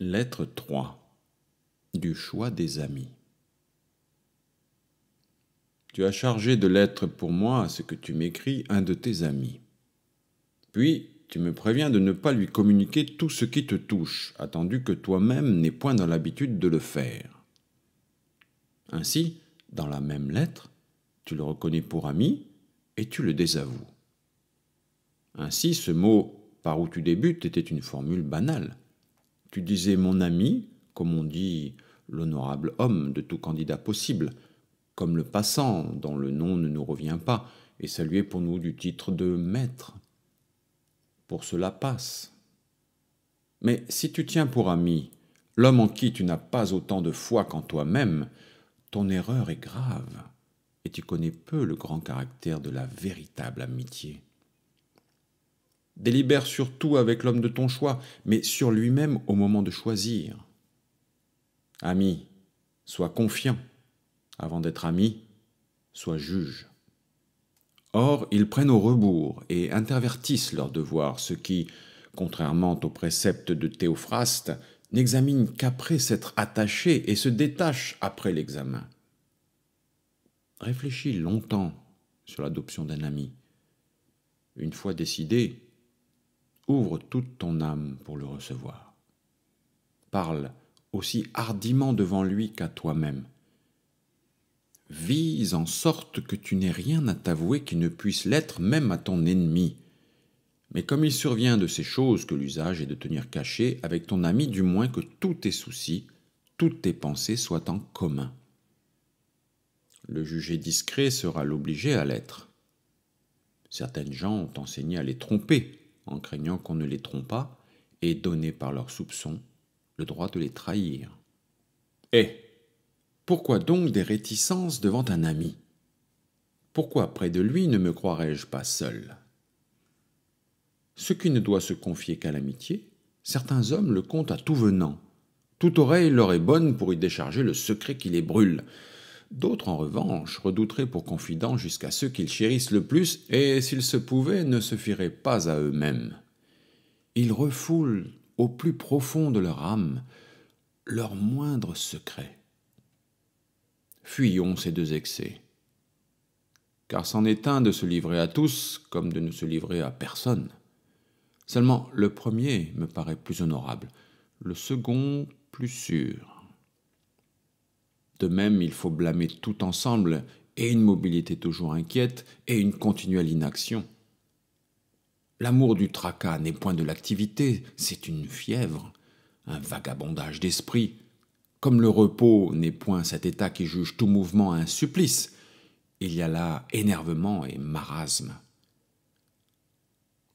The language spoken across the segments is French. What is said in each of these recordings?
Lettre 3 Du choix des amis. Tu as chargé de lettres pour moi ce que tu m'écris un de tes amis. Puis tu me préviens de ne pas lui communiquer tout ce qui te touche, attendu que toi-même n'es point dans l'habitude de le faire. Ainsi, dans la même lettre, tu le reconnais pour ami et tu le désavoues. Ainsi, ce mot par où tu débutes était une formule banale tu disais mon ami, comme on dit l'honorable homme de tout candidat possible, comme le passant dont le nom ne nous revient pas, et salué pour nous du titre de maître. Pour cela passe. Mais si tu tiens pour ami l'homme en qui tu n'as pas autant de foi qu'en toi-même, ton erreur est grave, et tu connais peu le grand caractère de la véritable amitié. Délibère surtout avec l'homme de ton choix, mais sur lui-même au moment de choisir. Ami, sois confiant. Avant d'être ami, sois juge. Or, ils prennent au rebours et intervertissent leurs devoirs, ce qui, contrairement aux préceptes de Théophraste, n'examine qu'après s'être attaché et se détache après l'examen. Réfléchis longtemps sur l'adoption d'un ami. Une fois décidé, Ouvre toute ton âme pour le recevoir. Parle aussi hardiment devant lui qu'à toi-même. Vise en sorte que tu n'aies rien à t'avouer qui ne puisse l'être même à ton ennemi. Mais comme il survient de ces choses que l'usage est de tenir caché, avec ton ami du moins que tous tes soucis, toutes tes pensées soient en commun. Le jugé discret sera l'obligé à l'être. Certaines gens ont enseigné à les tromper, en craignant qu'on ne les trompe pas, et donné par leurs soupçons le droit de les trahir. Eh Pourquoi donc des réticences devant un ami Pourquoi près de lui ne me croirais-je pas seul Ce qui ne doit se confier qu'à l'amitié, certains hommes le comptent à tout venant. Toute oreille leur est bonne pour y décharger le secret qui les brûle. D'autres, en revanche, redouteraient pour confident jusqu'à ceux qu'ils chérissent le plus et, s'ils se pouvaient, ne se fieraient pas à eux-mêmes. Ils refoulent au plus profond de leur âme leur moindre secret. Fuyons ces deux excès, car c'en est un de se livrer à tous comme de ne se livrer à personne. Seulement le premier me paraît plus honorable, le second plus sûr. De même, il faut blâmer tout ensemble et une mobilité toujours inquiète et une continuelle inaction. L'amour du tracas n'est point de l'activité, c'est une fièvre, un vagabondage d'esprit. Comme le repos n'est point cet état qui juge tout mouvement un supplice, il y a là énervement et marasme.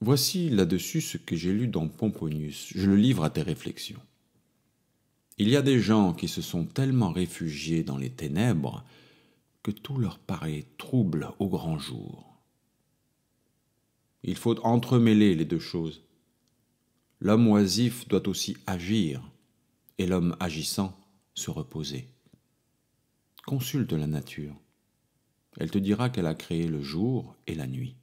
Voici là-dessus ce que j'ai lu dans Pomponius. Je le livre à tes réflexions. Il y a des gens qui se sont tellement réfugiés dans les ténèbres que tout leur paraît trouble au grand jour. Il faut entremêler les deux choses. L'homme oisif doit aussi agir, et l'homme agissant se reposer. Consulte la nature. Elle te dira qu'elle a créé le jour et la nuit.